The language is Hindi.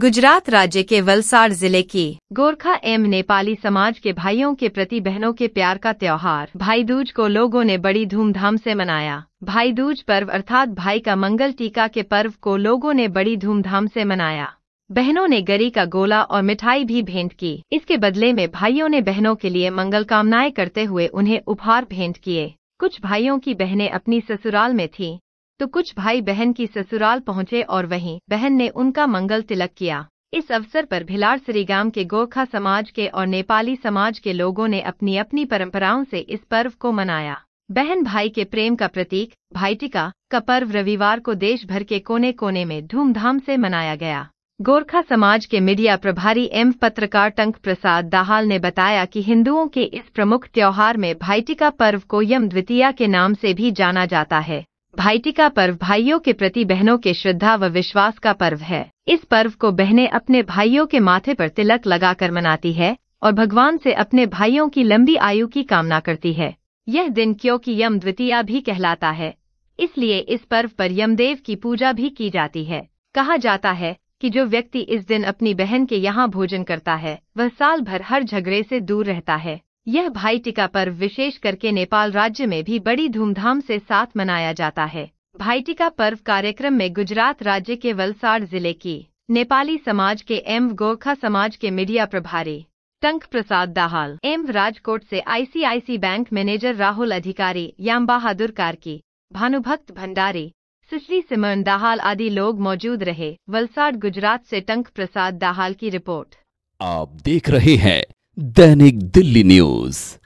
गुजरात राज्य के वलसाड़ जिले की गोरखा एम नेपाली समाज के भाइयों के प्रति बहनों के प्यार का त्योहार भाई दूज को लोगों ने बड़ी धूमधाम से मनाया भाई दूज पर्व अर्थात भाई का मंगल टीका के पर्व को लोगों ने बड़ी धूमधाम से मनाया बहनों ने गरी का गोला और मिठाई भी भेंट की इसके बदले में भाइयों ने बहनों के लिए मंगल कामनाएं करते हुए उन्हें उपहार भेंट किए कुछ भाइयों की बहनें अपनी ससुराल में थी तो कुछ भाई बहन की ससुराल पहुंचे और वहीं बहन ने उनका मंगल तिलक किया इस अवसर पर भिलाड़ सरीगाम के गोरखा समाज के और नेपाली समाज के लोगों ने अपनी अपनी परंपराओं से इस पर्व को मनाया बहन भाई के प्रेम का प्रतीक भाईटिका का पर्व रविवार को देश भर के कोने कोने में धूमधाम से मनाया गया गोरखा समाज के मीडिया प्रभारी एम पत्रकार टंक प्रसाद दाहाल ने बताया कि हिंदुओं के इस प्रमुख त्योहार में भाईटिका पर्व को यम द्वितीया के नाम से भी जाना जाता है भाईटिका पर्व भाइयों के प्रति बहनों के श्रद्धा व विश्वास का पर्व है इस पर्व को बहनें अपने भाइयों के माथे पर तिलक लगाकर मनाती है और भगवान से अपने भाइयों की लंबी आयु की कामना करती है यह दिन क्योंकि यम द्वितीया भी कहलाता है इसलिए इस पर्व पर यमदेव की पूजा भी की जाती है कहा जाता है कि जो व्यक्ति इस दिन अपनी बहन के यहाँ भोजन करता है वह साल भर हर झगड़े से दूर रहता है यह भाई टीका पर्व विशेष करके नेपाल राज्य में भी बड़ी धूमधाम से साथ मनाया जाता है भाई टीका पर्व कार्यक्रम में गुजरात राज्य के वलसाड़ जिले की नेपाली समाज के एम गोरखा समाज के मीडिया प्रभारी टंक प्रसाद दाहाल एम राजकोट से आईसीआईसी बैंक मैनेजर राहुल अधिकारी याम बहादुर कार्की भानुभक्त भंडारी सुश्री सिमरन दाहाल आदि लोग मौजूद रहे वलसाड गुजरात से टंक प्रसाद दाहाल की रिपोर्ट आप देख रहे हैं दैनिक दिल्ली न्यूज